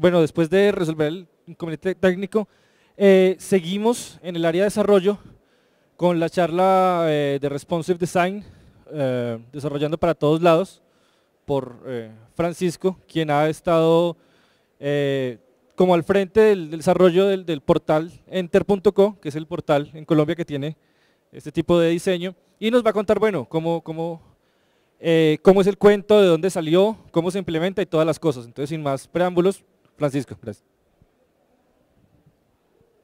bueno, después de resolver el inconveniente técnico, eh, seguimos en el área de desarrollo con la charla eh, de Responsive Design, eh, desarrollando para todos lados, por Francisco, quien ha estado como al frente del, desarrollo del, portal enter.co, que es el portal en Colombia que tiene este tipo de diseño, y nos va a contar, bueno, cómo es el cuento, de dónde salió, cómo se implementa y todas las cosas. Entonces, sin más preámbulos, Francisco, gracias.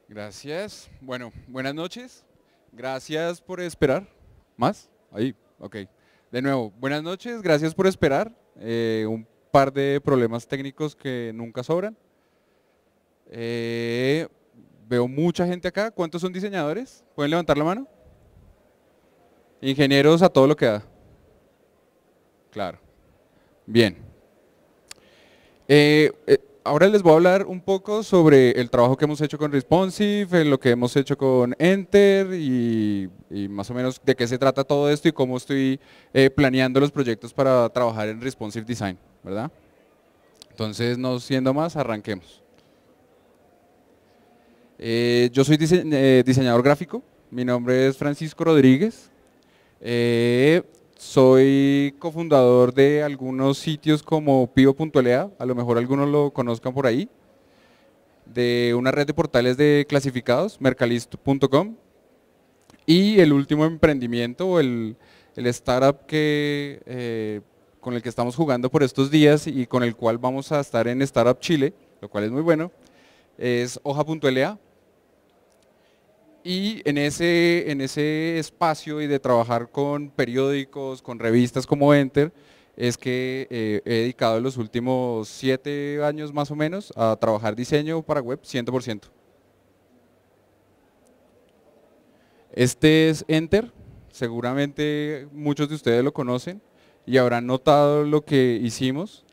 Gracias. Bueno, buenas noches. Gracias por esperar. ¿Más? Ahí, ok. De nuevo, buenas noches, gracias por esperar. Eh, un par de problemas técnicos que nunca sobran. Eh, veo mucha gente acá. ¿Cuántos son diseñadores? ¿Pueden levantar la mano? Ingenieros a todo lo que da. Claro. Bien. Eh, ahora les voy a hablar un poco sobre el trabajo que hemos hecho con Responsive, eh, lo que hemos hecho con Enter y, más o menos de qué se trata todo esto y cómo estoy eh, planeando los proyectos para trabajar en Responsive Design, ¿verdad? Entonces, no siendo más, arranquemos. Eh, yo soy diseñador gráfico, mi nombre es Francisco Rodríguez. Soy cofundador de algunos sitios como Pio.lea, a lo mejor algunos lo conozcan por ahí, de una red de portales de clasificados, mercalist.com, y el último emprendimiento, el, startup que, eh, con el que estamos jugando por estos días y con el cual vamos a estar en Startup Chile, lo cual es muy bueno, es hoja.la, y en ese, en ese espacio y de trabajar con periódicos, con revistas como Enter, es que eh, he dedicado los últimos siete años más o menos a trabajar diseño para web 100%. Este es Enter, seguramente muchos de ustedes lo conocen y habrán notado lo que hicimos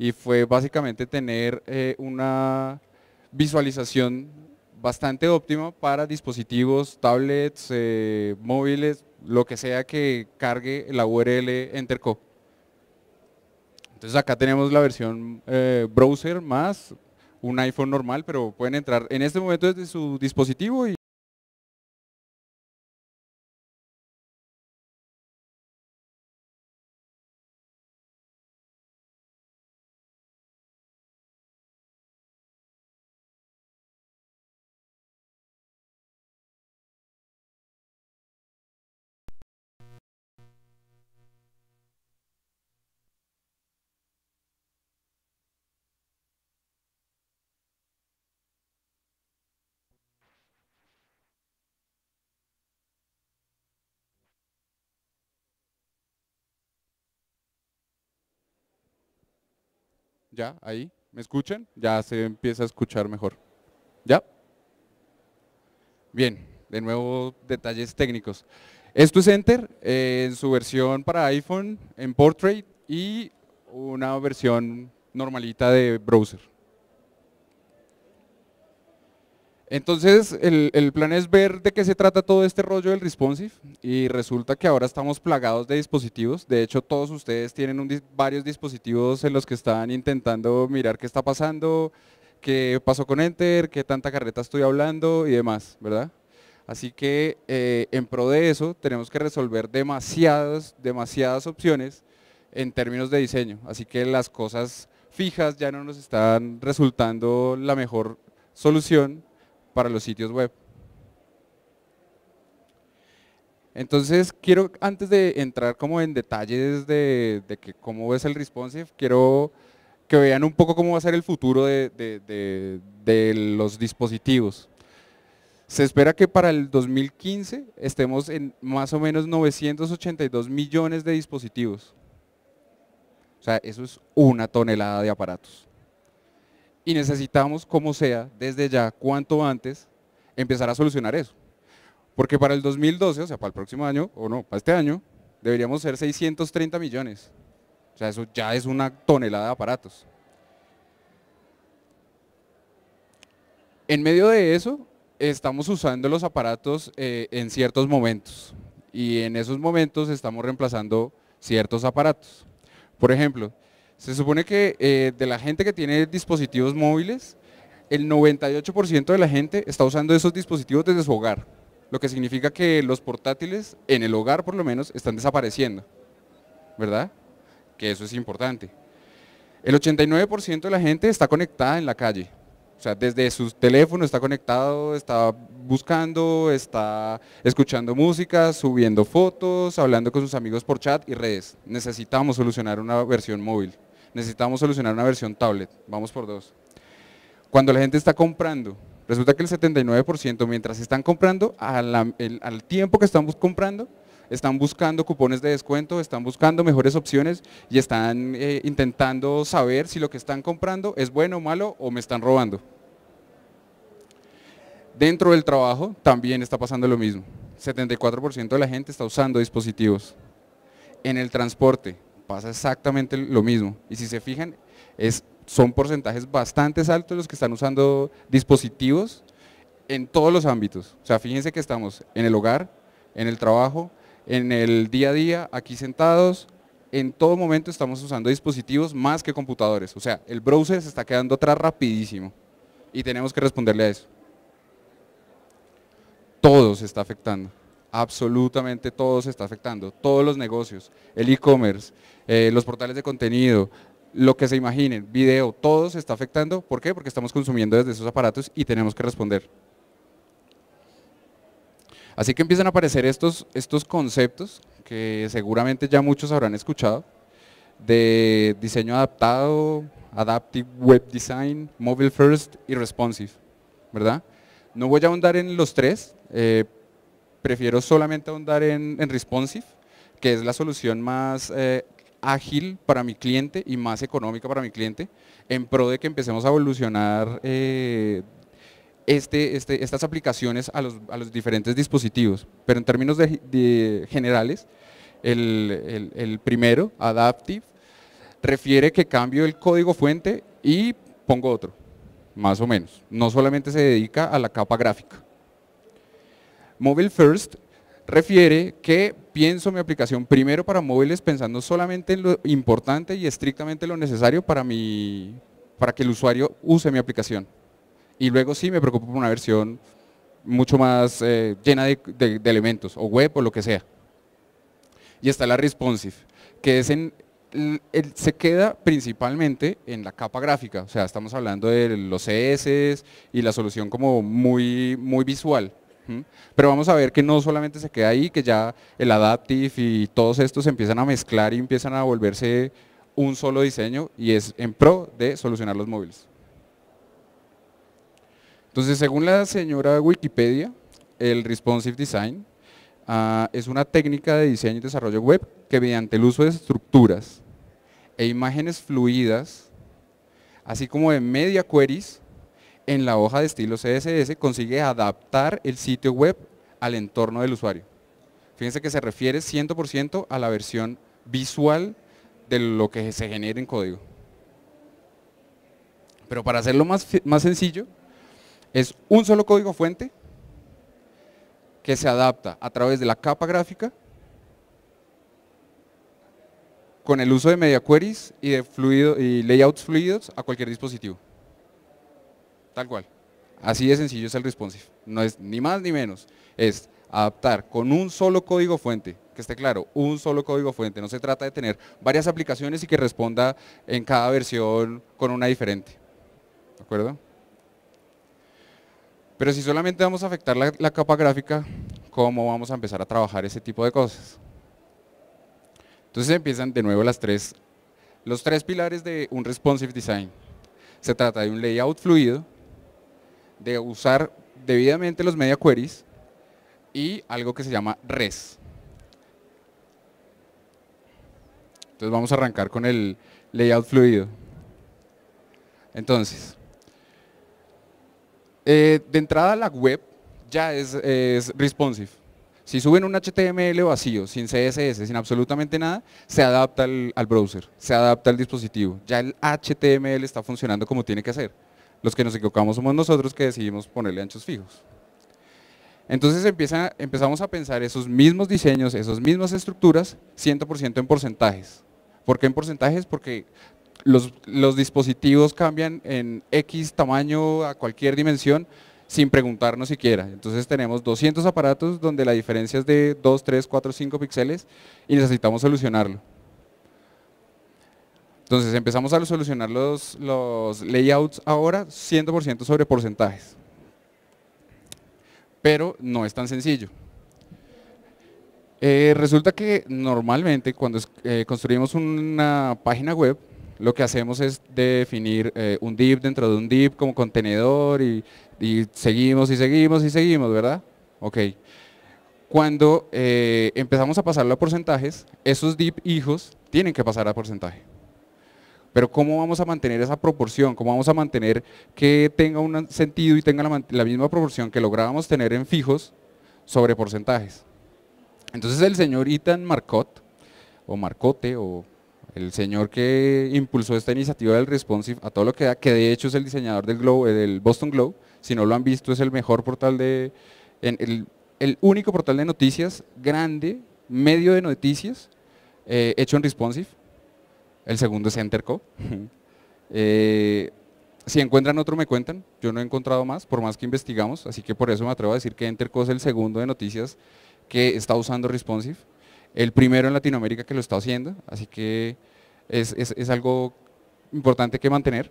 y fue básicamente tener eh, una visualización bastante óptima para dispositivos, tablets, eh, móviles, lo que sea que cargue la URL Enterco. Entonces acá tenemos la versión eh, browser más un iPhone normal, pero pueden entrar en este momento desde su dispositivo y ¿Ya? ¿Ahí? ¿Me escuchan? Ya se empieza a escuchar mejor. ¿Ya? Bien, de nuevo detalles técnicos. Esto es Enter eh, en su versión para iPhone, en Portrait y una versión normalita de browser. Entonces, el, plan es ver de qué se trata todo este rollo del responsive y resulta que ahora estamos plagados de dispositivos. De hecho, todos ustedes tienen varios dispositivos en los que están intentando mirar qué está pasando, qué pasó con Enter, qué tanta carreta estoy hablando y demás, ¿verdad? Así que eh, en pro de eso tenemos que resolver demasiadas, demasiadas opciones en términos de diseño. Así que las cosas fijas ya no nos están resultando la mejor solución para los sitios web. Entonces, quiero, antes de entrar como en detalles de, que cómo es el responsive, quiero que vean un poco cómo va a ser el futuro de los dispositivos. Se espera que para el 2015 estemos en más o menos 982 millones de dispositivos. O sea, eso es una tonelada de aparatos y necesitamos, como sea, desde ya, cuanto antes, empezar a solucionar eso. Porque para el 2012, o sea, para el próximo año, o no, para este año, deberíamos ser 630 millones. O sea, eso ya es una tonelada de aparatos. En medio de eso, estamos usando los aparatos eh, en ciertos momentos. Y en esos momentos estamos reemplazando ciertos aparatos. Por ejemplo, se supone que eh, de la gente que tiene dispositivos móviles, el 98% de la gente está usando esos dispositivos desde su hogar, lo que significa que los portátiles, en el hogar por lo menos, están desapareciendo, ¿verdad? Que eso es importante. El 89% de la gente está conectada en la calle, o sea, desde su teléfono está conectado, está buscando, está escuchando música, subiendo fotos, hablando con sus amigos por chat y redes. Necesitamos solucionar una versión móvil necesitamos solucionar una versión tablet, vamos por dos. Cuando la gente está comprando, resulta que el 79% mientras están comprando, al tiempo que están comprando, están buscando cupones de descuento, están buscando mejores opciones y están eh, intentando saber si lo que están comprando es bueno, o malo o me están robando. Dentro del trabajo también está pasando lo mismo. 74% de la gente está usando dispositivos. En el transporte, pasa exactamente lo mismo. Y si se fijan, es, son porcentajes bastante altos los que están usando dispositivos en todos los ámbitos. O sea, fíjense que estamos en el hogar, en el trabajo, en el día a día, aquí sentados, en todo momento estamos usando dispositivos más que computadores. O sea, el browser se está quedando atrás rapidísimo y tenemos que responderle a eso. Todo se está afectando absolutamente todo se está afectando, todos los negocios, el e-commerce, eh, los portales de contenido, lo que se imaginen, video, todo se está afectando. ¿Por qué? Porque estamos consumiendo desde esos aparatos y tenemos que responder. Así que empiezan a aparecer estos, estos conceptos que seguramente ya muchos habrán escuchado, de diseño adaptado, adaptive web design, mobile first y responsive, ¿verdad? No voy a ahondar en los tres, eh, prefiero solamente ahondar en, responsive, que es la solución más eh, ágil para mi cliente y más económica para mi cliente, en pro de que empecemos a evolucionar eh, este, este, estas aplicaciones a los, diferentes dispositivos. Pero en términos de, generales, el, primero, Adaptive, refiere que cambio el código fuente y pongo otro, más o menos. No solamente se dedica a la capa gráfica. Mobile First refiere que pienso mi aplicación primero para móviles pensando solamente en lo importante y estrictamente lo necesario para, para que el usuario use mi aplicación. Y luego sí me preocupo por una versión mucho más eh, llena de, elementos, o web o lo que sea. Y está la responsive, que es en, se queda principalmente en la capa gráfica, o sea, estamos hablando de los CS e y la solución como muy, muy visual. Pero vamos a ver que no solamente se queda ahí, que ya el Adaptive y todos estos empiezan a mezclar y empiezan a volverse un solo diseño y es en pro de solucionar los móviles. Entonces, según la señora Wikipedia, el responsive design ah, es una técnica de diseño y desarrollo web que mediante el uso de estructuras e imágenes fluidas, así como de media queries, en la hoja de estilo CSS consigue adaptar el sitio web al entorno del usuario. Fíjense que se refiere 100% a la versión visual de lo que se genera en código. Pero para hacerlo más, más sencillo, es un solo código fuente que se adapta a través de la capa gráfica con el uso de media queries y de y layouts fluidos a cualquier dispositivo tal cual. Así de sencillo es el responsive. No es ni más ni menos. Es adaptar con un solo código fuente, que esté claro, un solo código fuente. No se trata de tener varias aplicaciones y que responda en cada versión con una diferente. ¿De acuerdo? Pero si solamente vamos a afectar la, la capa gráfica, ¿cómo vamos a empezar a trabajar ese tipo de cosas? Entonces empiezan de nuevo las tres, los tres pilares de un responsive design. Se trata de un layout fluido, de usar debidamente los media queries y algo que se llama res. Entonces vamos a arrancar con el layout fluido. Entonces, eh, de entrada la web ya es, responsive. Si suben un HTML vacío, sin CSS, sin absolutamente nada, se adapta al, al, browser, se adapta al dispositivo. Ya el HTML está funcionando como tiene que hacer. Los que nos equivocamos somos nosotros que decidimos ponerle anchos fijos. Entonces empieza, empezamos a pensar esos mismos diseños, esas mismas estructuras, 100% en porcentajes. ¿Por qué en porcentajes? Porque los, los, dispositivos cambian en X tamaño a cualquier dimensión sin preguntarnos siquiera. Entonces tenemos 200 aparatos donde la diferencia es de 2, 3, 4, 5 píxeles y necesitamos solucionarlo. Entonces empezamos a solucionar los, los layouts ahora 100% sobre porcentajes. Pero no es tan sencillo. Eh, resulta que normalmente cuando eh, construimos una página web, lo que hacemos es definir eh, un div dentro de un div como contenedor y, y seguimos y seguimos y seguimos, ¿verdad? Ok. Cuando empezamos a pasarlo a porcentajes, esos div hijos tienen que pasar a porcentaje. Pero ¿cómo vamos a mantener esa proporción? ¿Cómo vamos a mantener que tenga un sentido y tenga la, misma proporción que lográbamos tener en fijos sobre porcentajes? Entonces el señor Ethan Marcotte, o Marcote, o el señor que impulsó esta iniciativa del responsive a todo lo que da, que de hecho es el diseñador del, eh, Boston Globe, si no lo han visto es el mejor portal de, el, único portal de noticias grande, medio de noticias, eh, hecho en responsive, el segundo es Enterco. Eh, si encuentran otro me cuentan, yo no he encontrado más, por más que investigamos, así que por eso me atrevo a decir que Enterco es el segundo de noticias que está usando responsive, el primero en Latinoamérica que lo está haciendo, así que es, algo importante que mantener.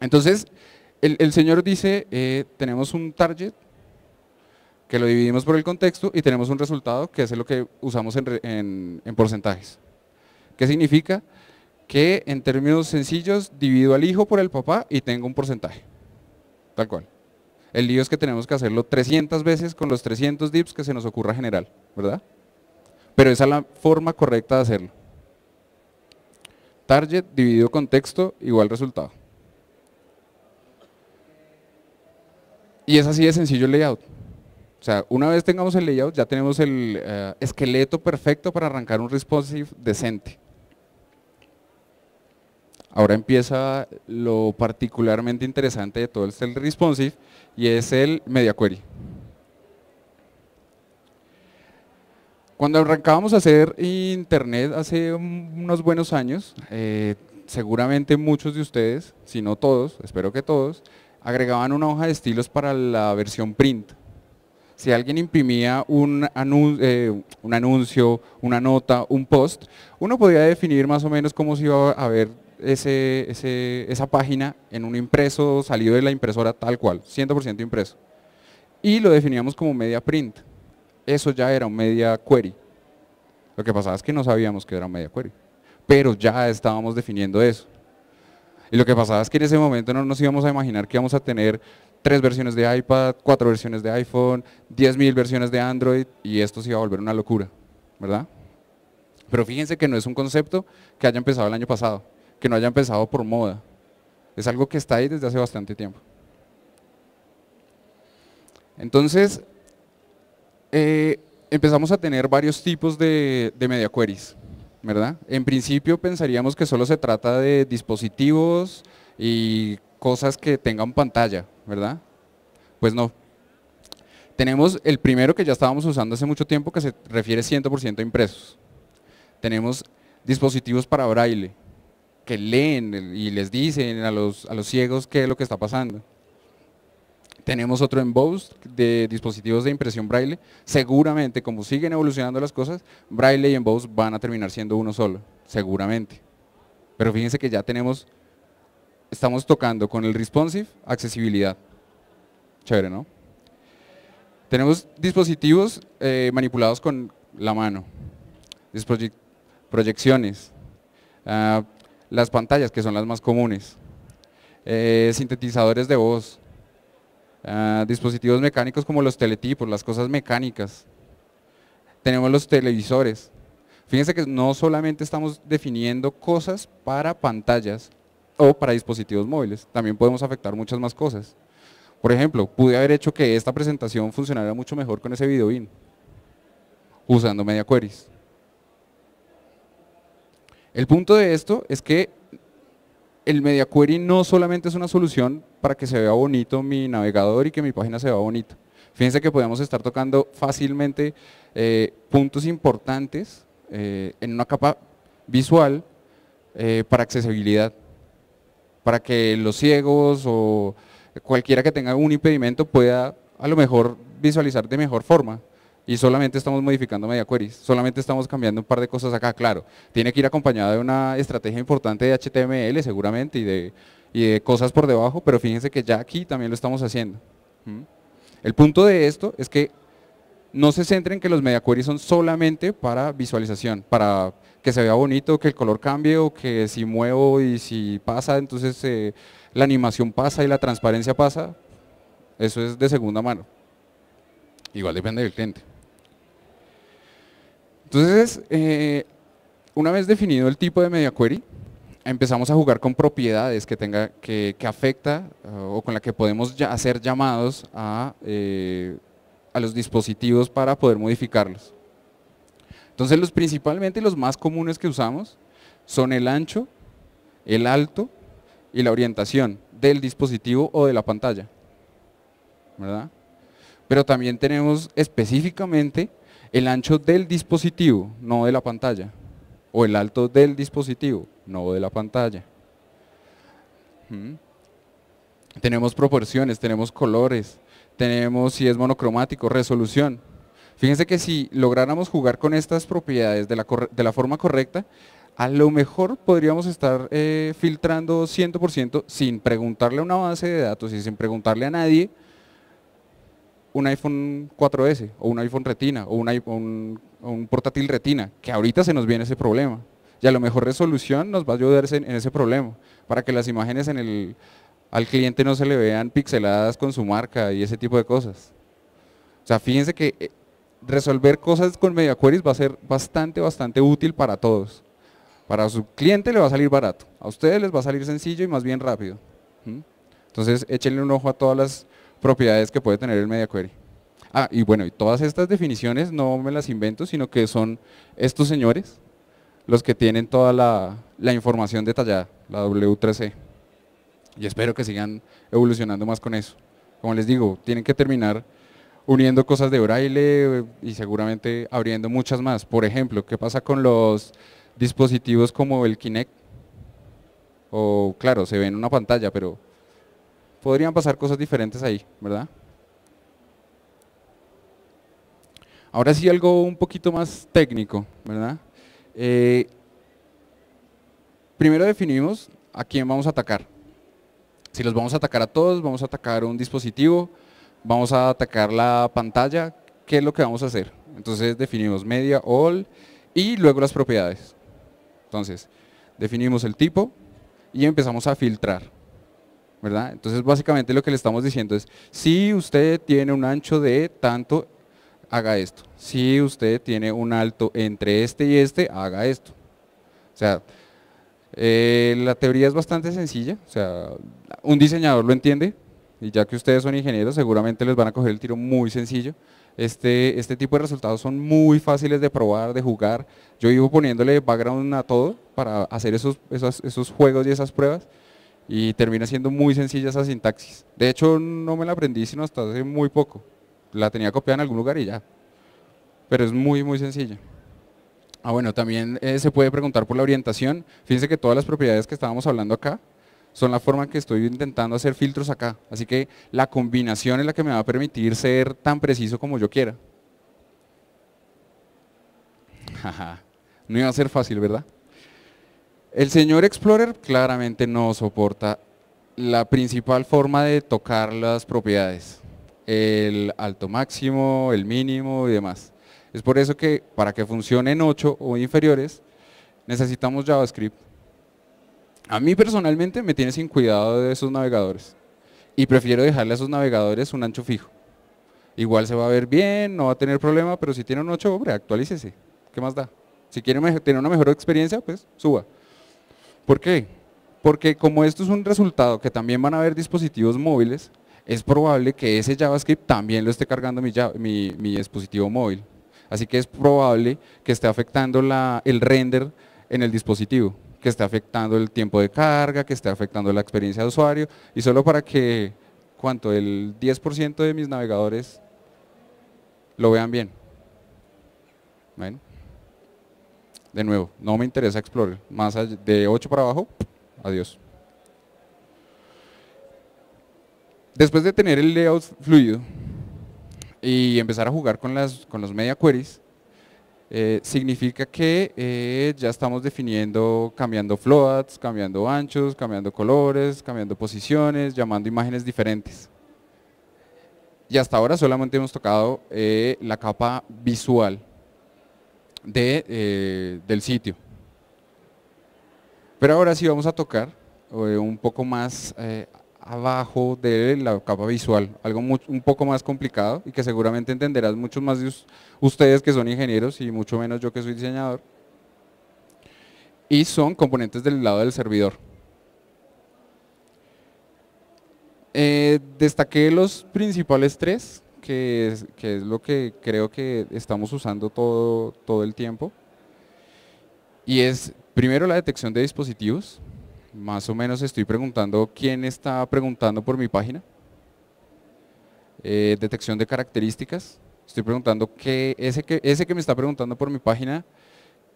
Entonces, el, señor dice, eh, tenemos un target que lo dividimos por el contexto y tenemos un resultado que es lo que usamos en porcentajes. ¿Qué significa? Que en términos sencillos divido al hijo por el papá y tengo un porcentaje. Tal cual. El lío es que tenemos que hacerlo 300 veces con los 300 dips que se nos ocurra general, ¿verdad? Pero esa es la forma correcta de hacerlo. Target dividido contexto igual resultado. Y es así de sencillo el layout. O sea, una vez tengamos el layout, ya tenemos el eh, esqueleto perfecto para arrancar un responsive decente. Ahora empieza lo particularmente interesante de todo el cell responsive y es el media query. Cuando arrancábamos a hacer internet hace unos buenos años, eh, seguramente muchos de ustedes, si no todos, espero que todos, agregaban una hoja de estilos para la versión print. Si alguien imprimía un eh, anuncio, una nota, un post, uno podía definir más o menos cómo se iba a ver ese, esa página en un impreso salido de la impresora tal cual, 100% impreso. Y lo definíamos como media print. Eso ya era un media query. Lo que pasaba es que no sabíamos que era un media query, pero ya estábamos definiendo eso. Y lo que pasaba es que en ese momento no nos íbamos a imaginar que íbamos a tener tres versiones de iPad, cuatro versiones de iPhone, diez mil versiones de Android y esto se iba a volver una locura, ¿verdad? Pero fíjense que no es un concepto que haya empezado el año pasado que no haya empezado por moda. Es algo que está ahí desde hace bastante tiempo. Entonces, eh, empezamos a tener varios tipos de, de media queries, ¿verdad? En principio pensaríamos que solo se trata de dispositivos y cosas que tengan pantalla, ¿verdad? Pues no. Tenemos el primero que ya estábamos usando hace mucho tiempo que se refiere 100% a impresos. Tenemos dispositivos para braille, que leen y les dicen a los, ciegos qué es lo que está pasando. Tenemos otro en de dispositivos de impresión braille. Seguramente, como siguen evolucionando las cosas, braille y en van a terminar siendo uno solo, seguramente. Pero fíjense que ya tenemos, estamos tocando con el responsive accesibilidad. Chévere, ¿no? Tenemos dispositivos eh, manipulados con la mano, proyecciones, ah, las pantallas, que son las más comunes, eh, sintetizadores de voz, ah, dispositivos mecánicos como los teletipos, las cosas mecánicas, tenemos los televisores. Fíjense que no solamente estamos definiendo cosas para pantallas o para dispositivos móviles, también podemos afectar muchas más cosas. Por ejemplo, pude haber hecho que esta presentación funcionara mucho mejor con ese video in, usando media queries. El punto de esto es que el media query no solamente es una solución para que se vea bonito mi navegador y que mi página se vea bonito. Fíjense que podemos estar tocando fácilmente eh, puntos importantes eh, en una capa visual eh, para accesibilidad, para que los ciegos o cualquiera que tenga un impedimento pueda a lo mejor visualizar de mejor forma y solamente estamos modificando media queries, solamente estamos cambiando un par de cosas acá, claro, tiene que ir acompañada de una estrategia importante de HTML seguramente y de, cosas por debajo, pero fíjense que ya aquí también lo estamos haciendo. El punto de esto es que no se centren que los media queries son solamente para visualización, para que se vea bonito, que el color cambie o que si muevo y si pasa, entonces eh, la animación pasa y la transparencia pasa, eso es de segunda mano. Igual depende del cliente. Entonces, eh, una vez definido el tipo de media query, empezamos a jugar con propiedades que, tenga, que, afecta eh, o con la que podemos hacer llamados eh, a, los dispositivos para poder modificarlos. Entonces, los principalmente los más comunes que usamos son el ancho, el alto y la orientación del dispositivo o de la pantalla. Pero también tenemos específicamente el ancho del dispositivo, no de la pantalla, o el alto del dispositivo, no de la pantalla. Mm. Tenemos proporciones, tenemos colores, tenemos si es monocromático, resolución. Fíjense que si lográramos jugar con estas propiedades de la, forma correcta, a lo mejor podríamos estar eh, filtrando 100% sin preguntarle a una base de datos y sin preguntarle a nadie, un iPhone 4S o un iPhone Retina o un, un portátil Retina, que ahorita se nos viene ese problema. Y a lo mejor resolución nos va a ayudar en ese problema, para que las imágenes en el, al cliente no se le vean pixeladas con su marca y ese tipo de cosas. O sea, fíjense que eh, resolver cosas con media queries va a ser bastante, bastante útil para todos. Para su cliente le va a salir barato, a ustedes les va a salir sencillo y más bien rápido. Entonces, échenle un ojo a todas las propiedades que puede tener el media query. Ah, y bueno, y todas estas definiciones no me las invento, sino que son estos señores los que tienen toda la, información detallada, la W3C. E. Y espero que sigan evolucionando más con eso. Como les digo, tienen que terminar uniendo cosas de braille eh, y seguramente abriendo muchas más. Por ejemplo, ¿qué pasa con los dispositivos como el Kinect? O claro, se ve en una pantalla, pero podrían pasar cosas diferentes ahí, ¿verdad? Ahora sí algo un poquito más técnico, ¿verdad? Eh, primero definimos a quién vamos a atacar. Si los vamos a atacar a todos, vamos a atacar un dispositivo, vamos a atacar la pantalla, ¿qué es lo que vamos a hacer? Entonces definimos media, all y luego las propiedades. Entonces, definimos el tipo y empezamos a filtrar. Entonces básicamente lo que le estamos diciendo es, si usted tiene un ancho de tanto, haga esto. Si usted tiene un alto entre este y este, haga esto. O sea, eh, la teoría es bastante sencilla, o sea, un diseñador lo entiende, y ya que ustedes son ingenieros, seguramente les van a coger el tiro muy sencillo. Este, este tipo de resultados son muy fáciles de probar, de jugar. Yo vivo poniéndole background a todo para hacer esos, esos, esos juegos y esas pruebas y termina siendo muy sencilla esa sintaxis. De hecho, no me la aprendí sino hasta hace muy poco. La tenía copiada en algún lugar y ya. Pero es muy, muy sencilla. Ah, bueno, también eh, se puede preguntar por la orientación. Fíjense que todas las propiedades que estábamos hablando acá son la forma en que estoy intentando hacer filtros acá. Así que la combinación es la que me va a permitir ser tan preciso como yo quiera. no iba a ser fácil, ¿verdad? El señor Explorer claramente no soporta la principal forma de tocar las propiedades, el alto máximo, el mínimo y demás. Es por eso que para que funcionen 8 o inferiores necesitamos JavaScript. A mí personalmente me tiene sin cuidado de esos navegadores y prefiero dejarle a esos navegadores un ancho fijo. Igual se va a ver bien, no va a tener problema, pero si tiene un 8, hombre, actualícese. ¿Qué más da? Si quiere tener una mejor experiencia, pues suba. ¿Por qué? Porque como esto es un resultado que también van a ver dispositivos móviles, es probable que ese JavaScript también lo esté cargando mi, dispositivo móvil. Así que es probable que esté afectando el render en el dispositivo, que esté afectando el tiempo de carga, que esté afectando la experiencia de usuario, y solo para que, cuanto El 10% de mis navegadores lo vean bien de nuevo, no me interesa explorar. Más de 8 para abajo, adiós. Después de tener el layout fluido y empezar a jugar con, las, con los media queries, eh, significa que eh, ya estamos definiendo, cambiando floats, cambiando anchos, cambiando colores, cambiando posiciones, llamando imágenes diferentes. Y hasta ahora solamente hemos tocado eh, la capa visual de, eh, del sitio. Pero ahora sí vamos a tocar eh, un poco más eh, abajo de la capa visual, algo un poco más complicado y que seguramente entenderás muchos más de ustedes que son ingenieros y mucho menos yo que soy diseñador. Y son componentes del lado del servidor. destaqué los principales tres que es, lo que creo que estamos usando todo, todo el tiempo. Y es primero la detección de dispositivos. Más o menos estoy preguntando quién está preguntando por mi página. Eh, detección de características. Estoy preguntando qué, ese que, ese que me está preguntando por mi página,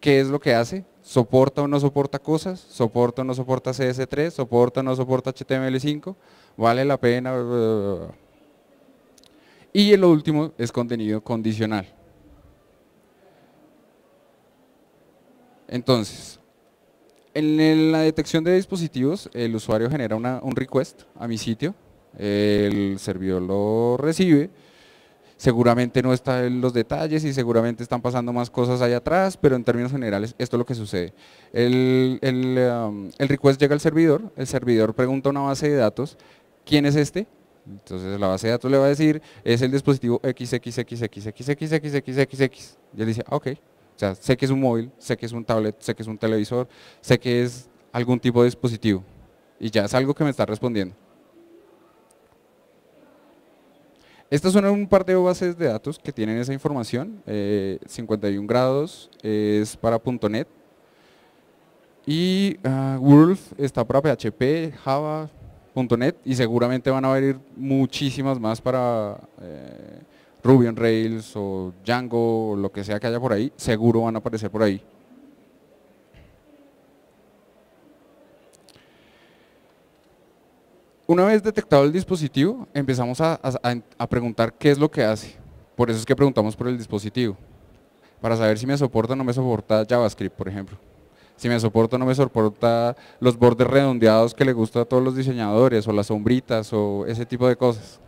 qué es lo que hace, soporta o no soporta cosas, soporta o no soporta CS3, soporta o no soporta HTML5, vale la pena. Y lo último es contenido condicional. Entonces, en la detección de dispositivos, el usuario genera un request a mi sitio, el servidor lo recibe, seguramente no está en los detalles y seguramente están pasando más cosas allá atrás, pero en términos generales esto es lo que sucede. El, el um, request llega al servidor, el servidor pregunta a una base de datos, ¿quién es este? Entonces la base de datos le va a decir, es el dispositivo XXXXXXXXXXX. Y él dice, ok. O sea, sé que es un móvil, sé que es un tablet, sé que es un televisor, sé que es algún tipo de dispositivo. Y ya es algo que me está respondiendo. Estas son un par de bases de datos que tienen esa información. 51 grados es para .NET. Y Wolf está para PHP, Java, y seguramente van a venir muchísimas más para eh, Ruby on Rails o Django o lo que sea que haya por ahí, seguro van a aparecer por ahí. Una vez detectado el dispositivo, empezamos a, a preguntar qué es lo que hace. Por eso es que preguntamos por el dispositivo, para saber si me soporta o no me soporta JavaScript, por ejemplo si me soporta o no me soporta los bordes redondeados que le gusta a todos los diseñadores o las sombritas o ese tipo de cosas.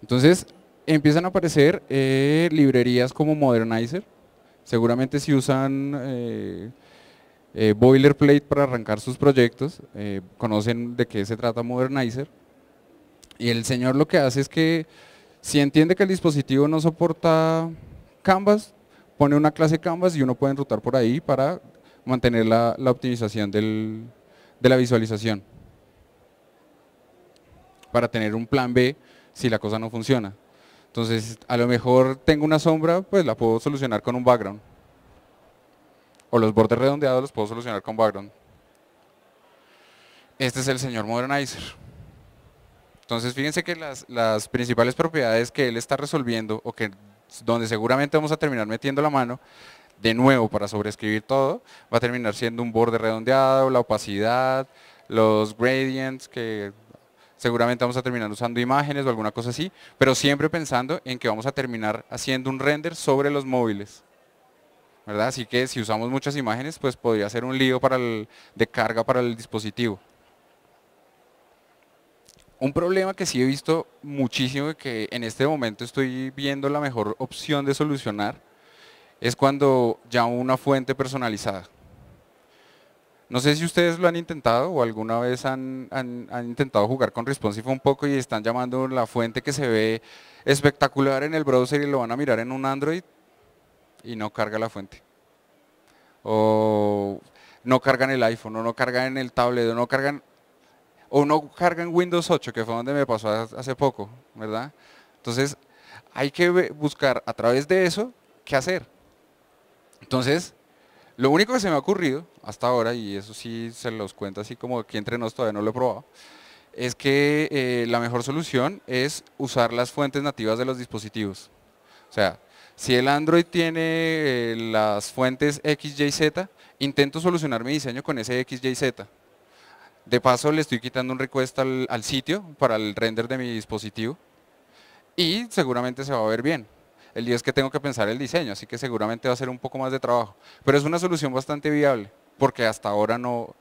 Entonces empiezan a aparecer eh, librerías como Modernizer, seguramente si usan eh, eh, boilerplate para arrancar sus proyectos, conocen de qué se trata Modernizer, y el señor lo que hace es que si entiende que el dispositivo no soporta Canvas, pone una clase Canvas y uno puede enrutar por ahí para mantener la, optimización de la visualización. Para tener un plan B si la cosa no funciona. Entonces, a lo mejor tengo una sombra, pues la puedo solucionar con un background. O los bordes redondeados los puedo solucionar con background. Este es el señor Modernizer. Entonces, fíjense que las, las principales propiedades que él está resolviendo o que donde seguramente vamos a terminar metiendo la mano, de nuevo para sobreescribir todo, va a terminar siendo un borde redondeado, la opacidad, los gradients que seguramente vamos a terminar usando imágenes o alguna cosa así, pero siempre pensando en que vamos a terminar haciendo un render sobre los móviles. ¿verdad? Así que si usamos muchas imágenes, pues podría ser un lío de carga para el dispositivo. Un problema que sí he visto muchísimo y que en este momento estoy viendo la mejor opción de solucionar es cuando ya una fuente personalizada. No sé si ustedes lo han intentado o alguna vez han, han intentado jugar con Responsive un poco y están llamando la fuente que se ve espectacular en el browser y lo van a mirar en un Android y no carga la fuente. O no cargan el iPhone, o no cargan el tablet, o no cargan o no cargan Windows 8, que fue donde me pasó hace poco, ¿verdad? Entonces, hay que buscar a través de eso qué hacer. Entonces, lo único que se me ha ocurrido hasta ahora, y eso sí se los cuento así como aquí entre nos todavía no lo he probado, es que eh, la mejor solución es usar las fuentes nativas de los dispositivos. O sea, si el Android tiene eh, las fuentes X, intento solucionar mi diseño con ese X, de paso le estoy quitando un request al, sitio para el render de mi dispositivo y seguramente se va a ver bien. El día es que tengo que pensar el diseño, así que seguramente va a ser un poco más de trabajo. Pero es una solución bastante viable, porque hasta ahora no,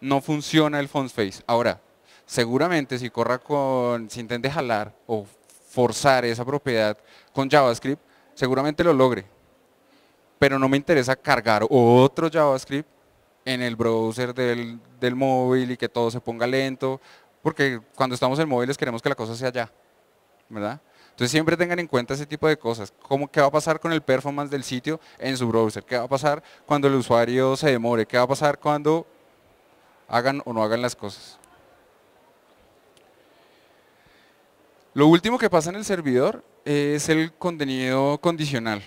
no funciona el font face. Ahora, seguramente si corra con, si intente jalar o forzar esa propiedad con JavaScript, seguramente lo logre. Pero no me interesa cargar otro JavaScript en el browser del, móvil y que todo se ponga lento, porque cuando estamos en móviles queremos que la cosa sea ya, ¿verdad? Entonces siempre tengan en cuenta ese tipo de cosas, como qué va a pasar con el performance del sitio en su browser, qué va a pasar cuando el usuario se demore, qué va a pasar cuando hagan o no hagan las cosas. Lo último que pasa en el servidor es el contenido condicional,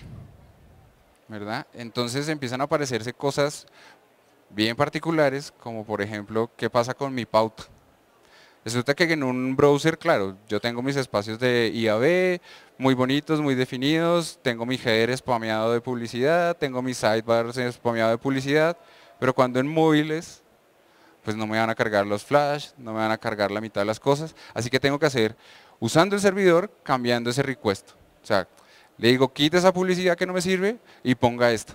¿verdad? Entonces empiezan a aparecerse cosas bien particulares, como por ejemplo, ¿qué pasa con mi pauta? Resulta que en un browser, claro, yo tengo mis espacios de IAB muy bonitos, muy definidos, tengo mi header spameado de publicidad, tengo mi sidebar spameado de publicidad, pero cuando en móviles, pues no me van a cargar los flash, no me van a cargar la mitad de las cosas, así que tengo que hacer, usando el servidor, cambiando ese request. O sea, le digo, quita esa publicidad que no me sirve y ponga esto.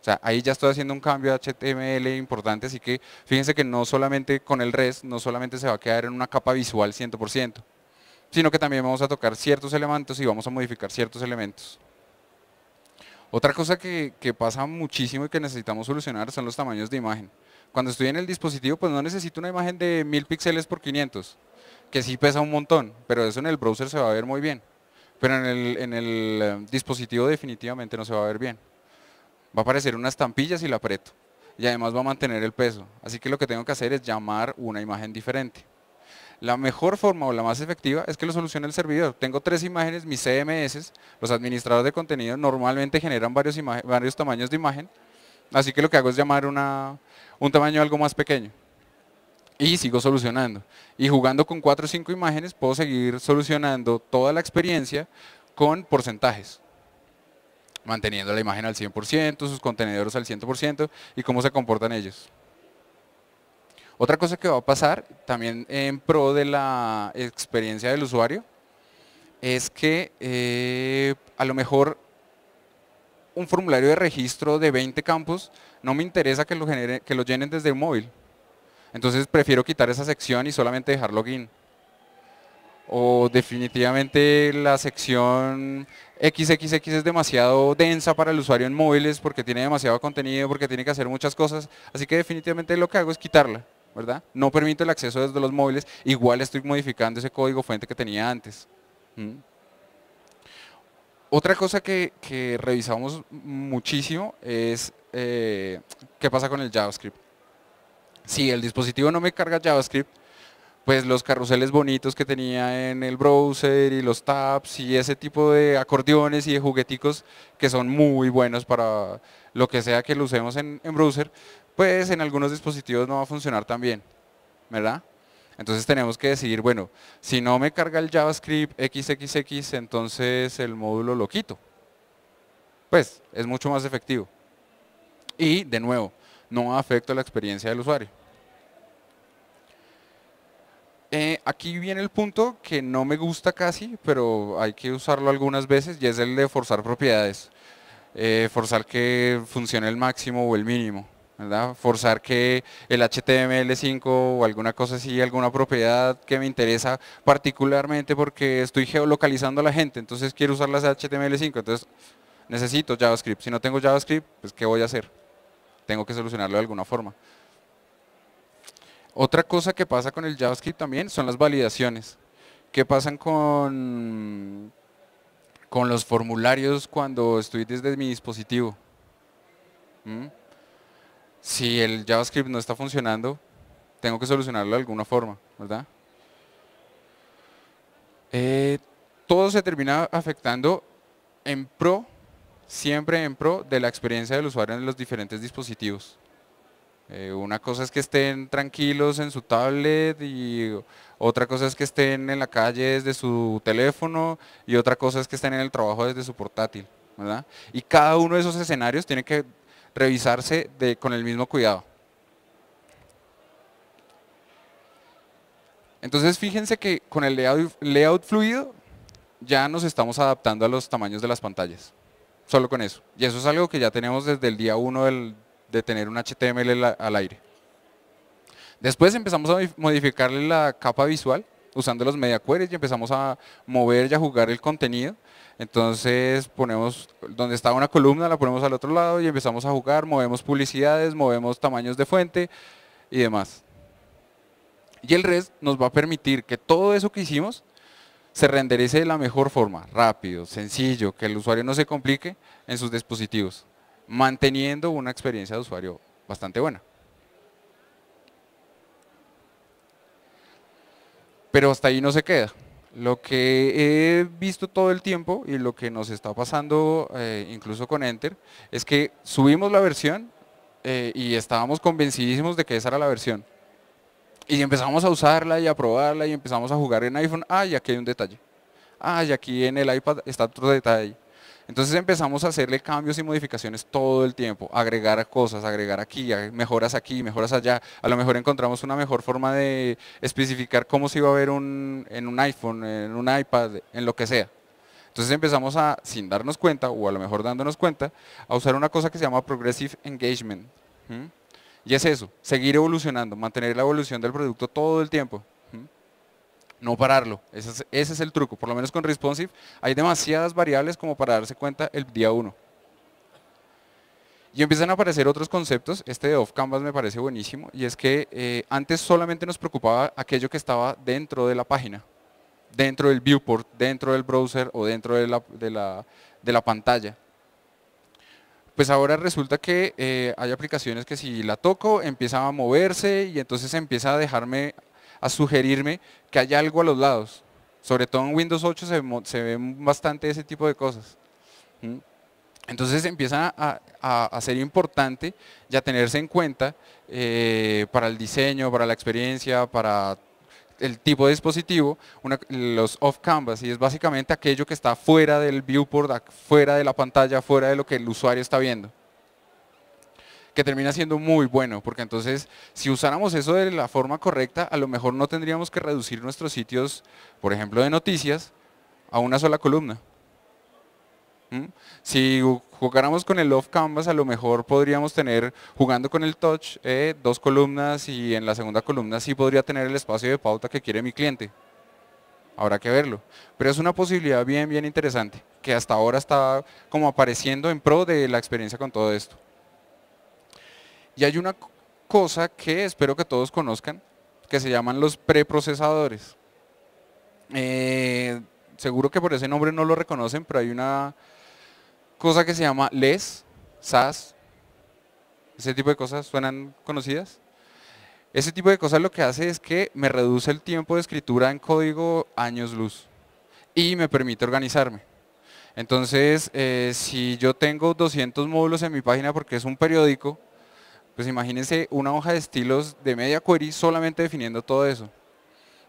O sea, ahí ya estoy haciendo un cambio HTML importante, así que fíjense que no solamente con el res no solamente se va a quedar en una capa visual 100%, sino que también vamos a tocar ciertos elementos y vamos a modificar ciertos elementos. Otra cosa que, pasa muchísimo y que necesitamos solucionar son los tamaños de imagen. Cuando estoy en el dispositivo, pues no necesito una imagen de 1000 píxeles por 500, que sí pesa un montón, pero eso en el browser se va a ver muy bien. Pero en el eh, dispositivo definitivamente no se va a ver bien va a aparecer una estampilla si la aprieto y además va a mantener el peso. Así que lo que tengo que hacer es llamar una imagen diferente. La mejor forma o la más efectiva es que lo solucione el servidor. Tengo tres imágenes, mis CMS, los administradores de contenido normalmente generan varios, varios tamaños de imagen, así que lo que hago es llamar un tamaño algo más pequeño. Y sigo solucionando. Y jugando con cuatro o cinco imágenes puedo seguir solucionando toda la experiencia con porcentajes manteniendo la imagen al 100%, sus contenedores al 100% y cómo se comportan ellos. Otra cosa que va a pasar también en pro de la experiencia del usuario es que eh, a lo mejor un formulario de registro de 20 campos no me interesa que lo, que lo llenen desde un móvil. Entonces prefiero quitar esa sección y solamente dejar login o definitivamente la sección XXX es demasiado densa para el usuario en móviles porque tiene demasiado contenido, porque tiene que hacer muchas cosas, así que definitivamente lo que hago es quitarla, ¿verdad? No permito el acceso desde los móviles, igual estoy modificando ese código fuente que tenía antes. ¿Mm? Otra cosa que, revisamos muchísimo es eh, qué pasa con el JavaScript. Si el dispositivo no me carga JavaScript, pues los carruseles bonitos que tenía en el browser y los tabs y ese tipo de acordeones y de jugueticos que son muy buenos para lo que sea que lo usemos en, browser, pues en algunos dispositivos no va a funcionar tan bien, ¿verdad? Entonces tenemos que decidir, bueno, si no me carga el JavaScript XXX, entonces el módulo lo quito. Pues es mucho más efectivo. Y de nuevo, no afecta la experiencia del usuario. aquí viene el punto que no me gusta casi, pero hay que usarlo algunas veces y es el de forzar propiedades. Eh, forzar que funcione el máximo o el mínimo. Forzar que el HTML5 o alguna cosa así, alguna propiedad que me interesa particularmente porque estoy geolocalizando a la gente, entonces quiero usar las HTML5, entonces necesito JavaScript. Si no tengo JavaScript, pues ¿qué voy a hacer? Tengo que solucionarlo de alguna forma. Otra cosa que pasa con el JavaScript también son las validaciones. ¿Qué pasan con, con los formularios cuando estoy desde mi dispositivo? ¿Mm? Si el JavaScript no está funcionando, tengo que solucionarlo de alguna forma, ¿verdad? Eh, todo se termina afectando en pro, siempre en pro de la experiencia del usuario en los diferentes dispositivos. Eh, una cosa es que estén tranquilos en su tablet y otra cosa es que estén en la calle desde su teléfono y otra cosa es que estén en el trabajo desde su portátil. Y cada uno de esos escenarios tiene que revisarse con el mismo cuidado. Entonces fíjense que con el layout, layout, fluido ya nos estamos adaptando a los tamaños de las pantallas. Solo con eso. Y eso es algo que ya tenemos desde el día 1 del de tener un HTML al aire. Después empezamos a modificarle la capa visual usando los media queries y empezamos a mover y a jugar el contenido. Entonces ponemos, donde estaba una columna la ponemos al otro lado y empezamos a jugar, movemos publicidades, movemos tamaños de fuente y demás. Y el REST nos va a permitir que todo eso que hicimos se renderice de la mejor forma, rápido, sencillo, que el usuario no se complique en sus dispositivos manteniendo una experiencia de usuario bastante buena. Pero hasta ahí no se queda. Lo que he visto todo el tiempo y lo que nos está pasando eh, incluso con Enter es que subimos la versión eh, y estábamos convencidísimos de que esa era la versión. Y empezamos a usarla y a probarla y empezamos a jugar en iPhone. Ah, y aquí hay un detalle. Ah, y aquí en el iPad está otro detalle. Entonces empezamos a hacerle cambios y modificaciones todo el tiempo, agregar cosas, agregar aquí, mejoras aquí, mejoras allá. A lo mejor encontramos una mejor forma de especificar cómo se iba a ver en un iPhone, en un iPad, en lo que sea. Entonces empezamos a, sin darnos cuenta, o a lo mejor dándonos cuenta, a usar una cosa que se llama Progressive Engagement. Y es eso, seguir evolucionando, mantener la evolución del producto todo el tiempo no pararlo. Ese es, el truco. Por lo menos con responsive hay demasiadas variables como para darse cuenta el día 1. Y empiezan a aparecer otros conceptos. Este de off canvas me parece buenísimo. Y es que eh, antes solamente nos preocupaba aquello que estaba dentro de la página, dentro del viewport, dentro del browser o dentro de la, pantalla pues ahora resulta que eh, hay aplicaciones que si la toco empieza a moverse y entonces empieza a dejarme a sugerirme que hay algo a los lados. Sobre todo en Windows 8 se, se ven bastante ese tipo de cosas. ¿Mm? Entonces empieza a, ser importante ya tenerse en cuenta eh, para el diseño, para la experiencia, para el tipo de dispositivo, los off-canvas, y es básicamente aquello que está fuera del viewport, fuera de la pantalla, fuera de lo que el usuario está viendo que termina siendo muy bueno, porque entonces si usáramos eso de la forma correcta, a lo mejor no tendríamos que reducir nuestros sitios, por ejemplo, de noticias, a una sola columna. ¿Mm? Si jugáramos con el off canvas, a lo mejor podríamos tener, jugando con el touch, eh, dos columnas y en la segunda columna sí podría tener el espacio de pauta que quiere mi cliente. Habrá que verlo. Pero es una posibilidad bien, bien interesante, que hasta ahora está como apareciendo en pro de la experiencia con todo esto. Y hay una cosa que espero que todos conozcan, que se llaman los preprocesadores. Eh, seguro que por ese nombre no lo reconocen, pero hay una cosa que se llama LES, SAS, ese tipo de cosas, ¿suenan conocidas? Ese tipo de cosas lo que hace es que me reduce el tiempo de escritura en código años luz y me permite organizarme. Entonces, eh, si yo tengo 200 módulos en mi página porque es un periódico, pues imagínense una hoja de estilos de media query solamente definiendo todo eso.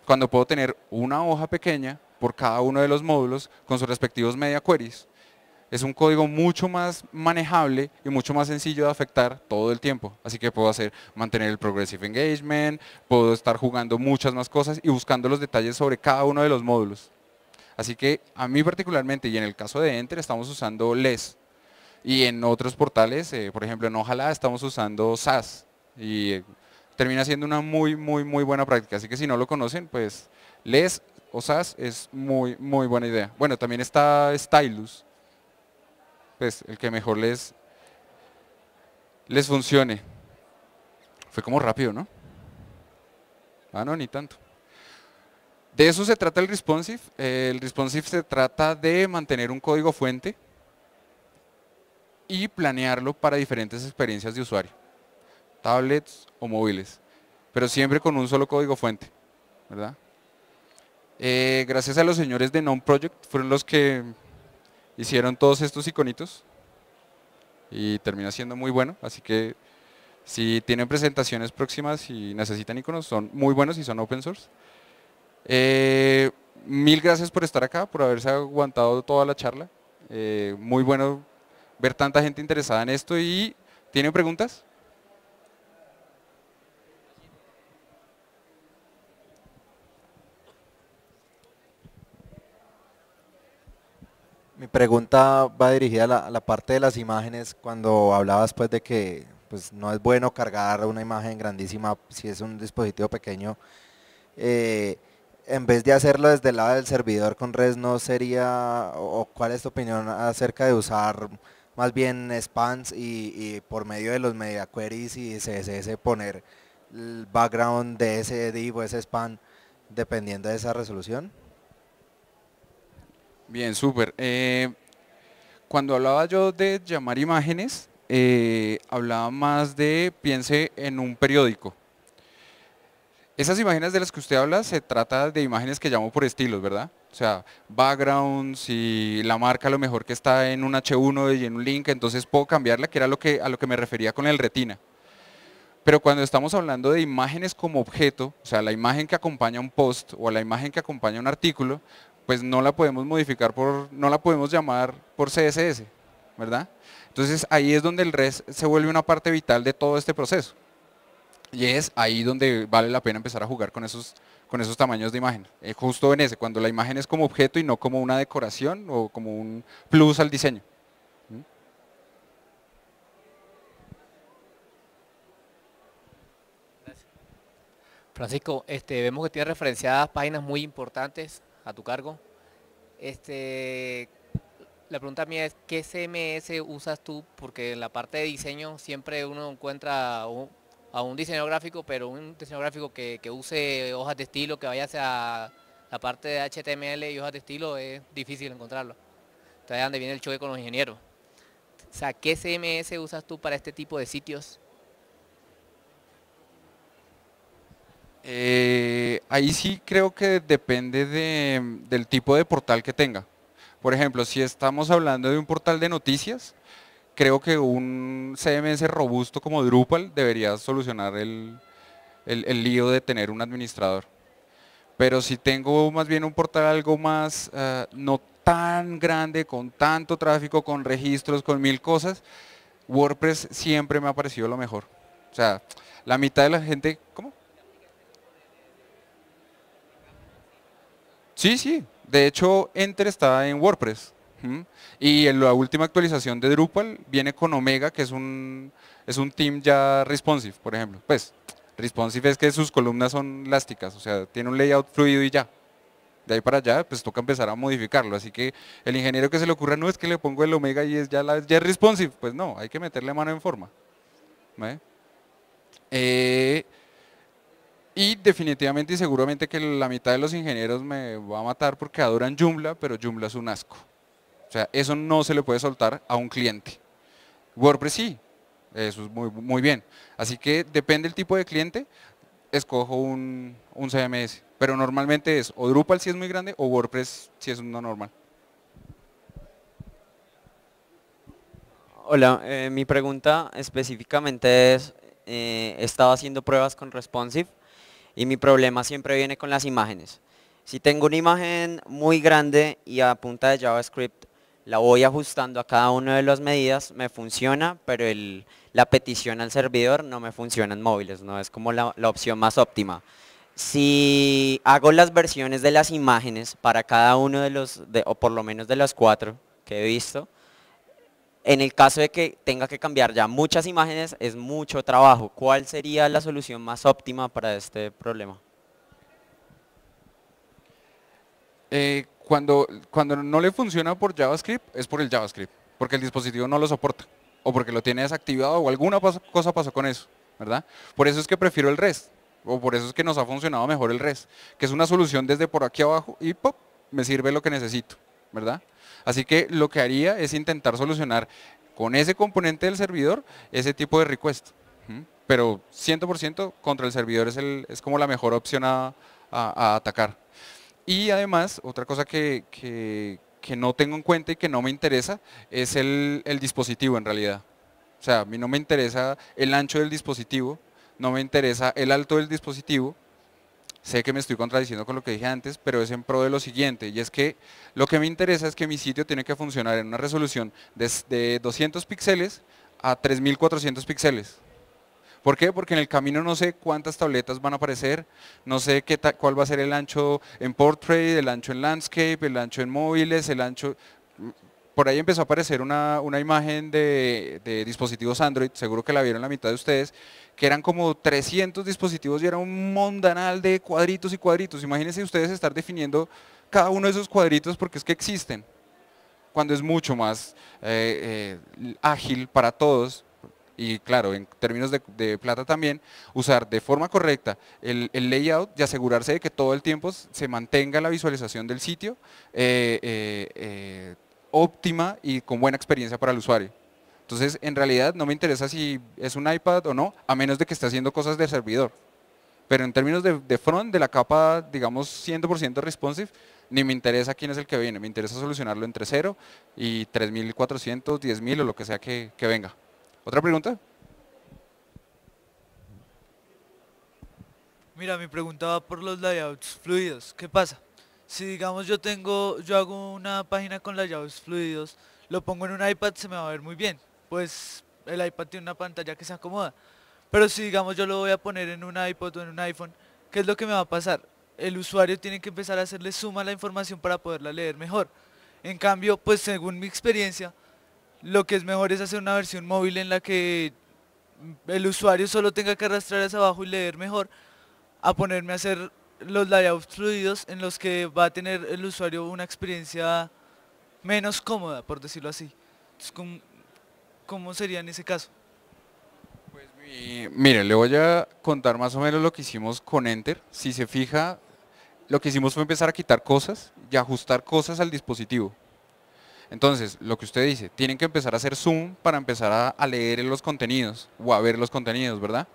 Cuando puedo tener una hoja pequeña por cada uno de los módulos con sus respectivos media queries. Es un código mucho más manejable y mucho más sencillo de afectar todo el tiempo. Así que puedo hacer mantener el progressive engagement, puedo estar jugando muchas más cosas y buscando los detalles sobre cada uno de los módulos. Así que a mí particularmente y en el caso de Enter estamos usando LESS, y en otros portales, eh, por ejemplo en Ojalá estamos usando SAS y eh, termina siendo una muy, muy, muy buena práctica. Así que si no lo conocen, pues les o SAS es muy, muy buena idea. Bueno, también está Stylus, pues el que mejor les, les funcione. Fue como rápido, ¿no? Ah, no, ni tanto. De eso se trata el responsive. Eh, el responsive se trata de mantener un código fuente y planearlo para diferentes experiencias de usuario, tablets o móviles, pero siempre con un solo código fuente, eh, gracias a los señores de Non Project fueron los que hicieron todos estos iconitos y termina siendo muy bueno, así que si tienen presentaciones próximas y necesitan iconos, son muy buenos y son open source. Eh, mil gracias por estar acá, por haberse aguantado toda la charla. Eh, muy bueno ver tanta gente interesada en esto y ¿tienen preguntas? Mi pregunta va dirigida a la, parte de las imágenes, cuando hablabas pues de que pues, no es bueno cargar una imagen grandísima si es un dispositivo pequeño. Eh, en vez de hacerlo desde el lado del servidor con res, ¿no sería, o cuál es tu opinión acerca de usar más bien spans y, por medio de los media queries y CSS poner el background de ese div o ese span dependiendo de esa resolución? Bien, súper. Eh, cuando hablaba yo de llamar imágenes, eh, hablaba más de piense en un periódico. Esas imágenes de las que usted habla se trata de imágenes que llamo por estilos, ¿verdad? O sea, backgrounds y la marca a lo mejor que está en un H1 y en un link, entonces puedo cambiarla, que era lo que, a lo que me refería con el retina. Pero cuando estamos hablando de imágenes como objeto, o sea, la imagen que acompaña un post o la imagen que acompaña un artículo, pues no la podemos modificar por, no la podemos llamar por CSS, ¿verdad? Entonces ahí es donde el res se vuelve una parte vital de todo este proceso. Y es ahí donde vale la pena empezar a jugar con esos con esos tamaños de imagen. es eh, justo en ese, cuando la imagen es como objeto y no como una decoración o como un plus al diseño. Francisco, este, vemos que tienes referenciadas páginas muy importantes a tu cargo. Este, la pregunta mía es, ¿qué CMS usas tú? Porque en la parte de diseño siempre uno encuentra a un diseño gráfico, pero un diseño gráfico que, use hojas de estilo, que vaya hacia la parte de HTML y hojas de estilo, es difícil encontrarlo. Entonces es donde viene el choque con los ingenieros. O sea, ¿qué CMS usas tú para este tipo de sitios? Eh, ahí sí creo que depende del tipo de portal que tenga. Por ejemplo, si estamos hablando de un portal de noticias, creo que un CMS robusto como Drupal debería solucionar el, lío de tener un administrador. Pero si tengo más bien un portal algo más eh, no tan grande, con tanto tráfico, con registros, con mil cosas, WordPress siempre me ha parecido lo mejor. O sea, la mitad de la gente, ¿cómo? Sí, sí. De hecho, Enter está en WordPress. Y en la última actualización de Drupal viene con Omega, que es un, es un team ya responsive, por ejemplo. Pues, responsive es que sus columnas son elásticas, o sea, tiene un layout fluido y ya. De ahí para allá, pues toca empezar a modificarlo. Así que el ingeniero que se le ocurra, no es que le pongo el Omega y es ya, la, responsive. Pues no, hay que meterle mano en forma. Eh, y definitivamente y seguramente que la mitad de los ingenieros me va a matar porque adoran Joomla, pero Joomla es un asco. O sea, eso no se le puede soltar a un cliente. WordPress sí, eso es muy, muy bien. Así que depende del tipo de cliente, escojo un, CMS. Pero normalmente es o Drupal si es muy grande o WordPress si es uno normal. Hola, eh, mi pregunta específicamente es, eh, he estado haciendo pruebas con responsive y mi problema siempre viene con las imágenes. Si tengo una imagen muy grande y a punta de JavaScript la voy ajustando a cada una de las medidas, me funciona, pero la petición al servidor no me funciona en móviles, no es como la, opción más óptima. Si hago las versiones de las imágenes para cada uno de los, o por lo menos de las cuatro que he visto, en el caso de que tenga que cambiar ya muchas imágenes, es mucho trabajo. ¿Cuál sería la solución más óptima para este problema? Eh, cuando, cuando no le funciona por JavaScript, es por el JavaScript, porque el dispositivo no lo soporta, o porque lo tiene desactivado, o alguna cosa pasó con eso, ¿verdad? Por eso es que prefiero el REST, o por eso es que nos ha funcionado mejor el REST, que es una solución desde por aquí abajo y ¡pop! me sirve lo que necesito, ¿verdad? Así que lo que haría es intentar solucionar con ese componente del servidor ese tipo de request. Pero 100% contra el servidor es, el, es como la mejor opción a atacar. Y además, otra cosa que, no tengo en cuenta y que no me interesa es el, dispositivo en realidad. O sea, a mí no me interesa el ancho del dispositivo, no me interesa el alto del dispositivo, sé que me estoy contradiciendo con lo que dije antes, pero es en pro de lo siguiente, y es que lo que me interesa es que mi sitio tiene que funcionar en una resolución de, de 200 píxeles a 3400 píxeles. ¿Por qué? Porque en el camino no sé cuántas tabletas van a aparecer, no sé qué cuál va a ser el ancho en portrait, el ancho en landscape, el ancho en móviles, el ancho... Mm, por ahí empezó a aparecer una, imagen de, dispositivos Android, seguro que la vieron la mitad de ustedes, que eran como 300 dispositivos y era un mondanal de cuadritos y cuadritos. Imagínense ustedes estar definiendo cada uno de esos cuadritos porque es que existen cuando es mucho más eh, eh, ágil para todos y claro, en términos de, plata también, usar de forma correcta el, layout y asegurarse de que todo el tiempo se mantenga la visualización del sitio eh, eh, eh, óptima y con buena experiencia para el usuario. Entonces, en realidad no me interesa si es un iPad o no, a menos de que esté haciendo cosas de servidor. Pero en términos de, front, de la capa, digamos, 100% responsive, ni me interesa quién es el que viene, me interesa solucionarlo entre 0 y 3.400, 10.000 o lo que sea que venga. ¿Otra pregunta? Mira, pregunta va por los layouts fluidos. ¿Qué pasa? Si digamos yo tengo, yo hago una página con layouts fluidos, lo pongo en un iPad, se me va a ver muy bien. Pues el iPad tiene una pantalla que se acomoda. Pero si digamos yo lo voy a poner en un iPod o en un iPhone, ¿qué es lo que me va a pasar? El usuario tiene que empezar a hacerle suma a la información para poderla leer mejor. En cambio, pues según mi experiencia, lo que es mejor es hacer una versión móvil en la que el usuario solo tenga que arrastrar hacia abajo y leer mejor, a ponerme a hacer los layouts fluidos en los que va a tener el usuario una experiencia menos cómoda, por decirlo así. ¿cómo, sería en ese caso? Pues mire, le voy a contar más o menos lo que hicimos con Enter. Si se fija, lo que hicimos fue empezar a quitar cosas y ajustar cosas al dispositivo. Entonces, lo que usted dice, tienen que empezar a hacer Zoom para empezar a, leer los contenidos o a ver los contenidos, ¿verdad?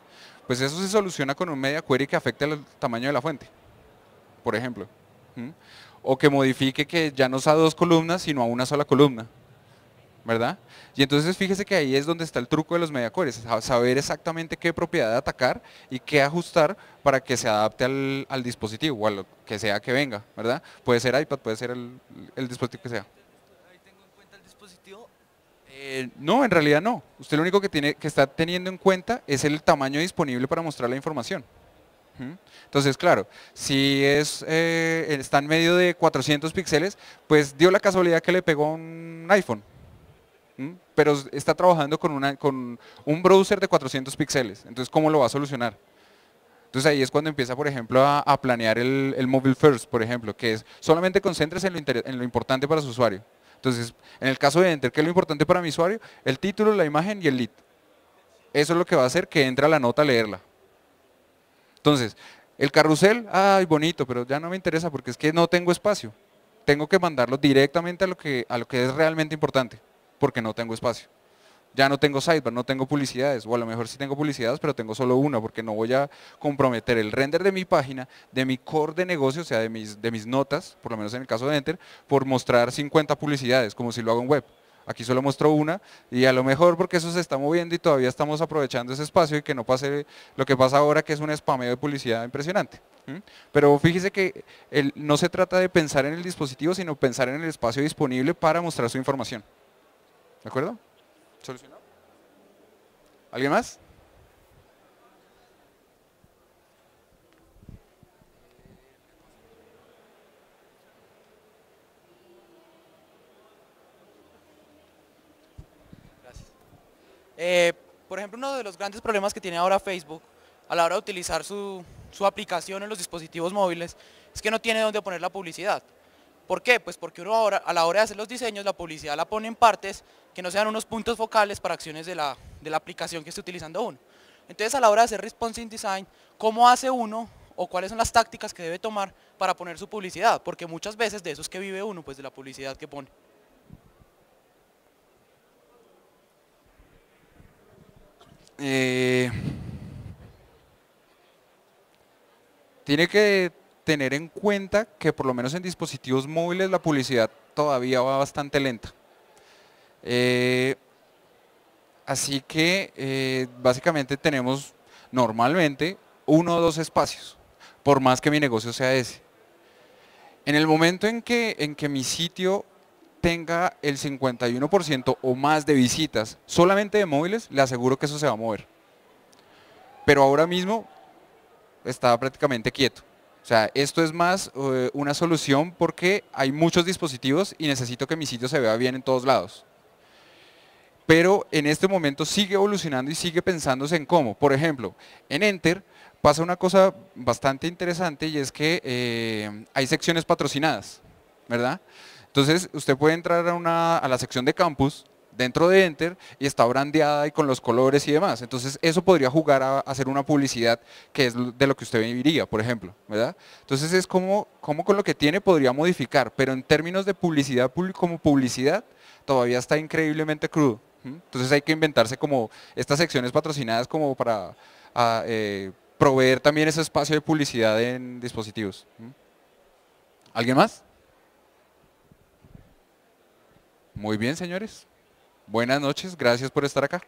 Pues eso se soluciona con un media query que afecte el tamaño de la fuente, por ejemplo. O que modifique que ya no sea dos columnas, sino a una sola columna. ¿verdad? Y entonces fíjese que ahí es donde está el truco de los media queries, saber exactamente qué propiedad atacar y qué ajustar para que se adapte al, dispositivo o a lo que sea que venga, ¿verdad? Puede ser iPad, puede ser el dispositivo que sea. Eh, no, en realidad no. Usted lo único que, tiene, que está teniendo en cuenta es el tamaño disponible para mostrar la información. Entonces, claro, si eh, está en medio de 400 píxeles, pues dio la casualidad que le pegó un iPhone. Pero está trabajando con, un browser de 400 píxeles. Entonces, ¿cómo lo va a solucionar? Entonces ahí es cuando empieza, por ejemplo, a, planear el, móvil mobile first, por ejemplo, que es solamente concéntrese en lo importante para su usuario. Entonces, en el caso de Enter, ¿qué es lo importante para mi usuario? El título, la imagen y el lead. Eso es lo que va a hacer que entre a la nota a leerla. Entonces, el carrusel, ay, bonito, pero ya no me interesa porque es que no tengo espacio. Tengo que mandarlo directamente a lo que, a lo que es realmente importante, porque no tengo espacio ya no tengo sidebar, no tengo publicidades, o a lo mejor sí tengo publicidades, pero tengo solo una, porque no voy a comprometer el render de mi página, de mi core de negocio, o sea, de mis, de mis notas, por lo menos en el caso de Enter, por mostrar 50 publicidades, como si lo hago en web. Aquí solo muestro una y a lo mejor porque eso se está moviendo y todavía estamos aprovechando ese espacio y que no pase lo que pasa ahora que es un spameo de publicidad impresionante. Pero fíjese que el, no se trata de pensar en el dispositivo, sino pensar en el espacio disponible para mostrar su información. ¿De acuerdo? solucionado? ¿Alguien más? Eh, por ejemplo, uno de los grandes problemas que tiene ahora Facebook a la hora de utilizar su, su aplicación en los dispositivos móviles es que no tiene dónde poner la publicidad. ¿Por qué? Pues porque uno a la hora de hacer los diseños la publicidad la pone en partes que no sean unos puntos focales para acciones de la, aplicación que esté utilizando uno. Entonces a la hora de hacer responsive design, ¿cómo hace uno o cuáles son las tácticas que debe tomar para poner su publicidad? Porque muchas veces de eso es que vive uno, pues de la publicidad que pone. Eh, tiene que tener en cuenta que por lo menos en dispositivos móviles la publicidad todavía va bastante lenta. Eh, así que eh, básicamente tenemos normalmente uno o dos espacios, por más que mi negocio sea ese. En el momento en que, en que mi sitio tenga el 51% o más de visitas solamente de móviles, le aseguro que eso se va a mover. Pero ahora mismo está prácticamente quieto. O sea, esto es más eh, una solución porque hay muchos dispositivos y necesito que mi sitio se vea bien en todos lados. Pero en este momento sigue evolucionando y sigue pensándose en cómo. Por ejemplo, en Enter pasa una cosa bastante interesante y es que eh, hay secciones patrocinadas, ¿verdad? Entonces usted puede entrar a, a la sección de campus dentro de Enter y está brandeada y con los colores y demás. Entonces eso podría jugar a hacer una publicidad que es de lo que usted viviría, por ejemplo. ¿verdad? Entonces es como, con lo que tiene podría modificar, pero en términos de publicidad como publicidad todavía está increíblemente crudo. Entonces hay que inventarse como estas secciones patrocinadas como para eh, proveer también ese espacio de publicidad en dispositivos. ¿Alguien más? Muy bien, señores. Buenas noches, gracias por estar acá.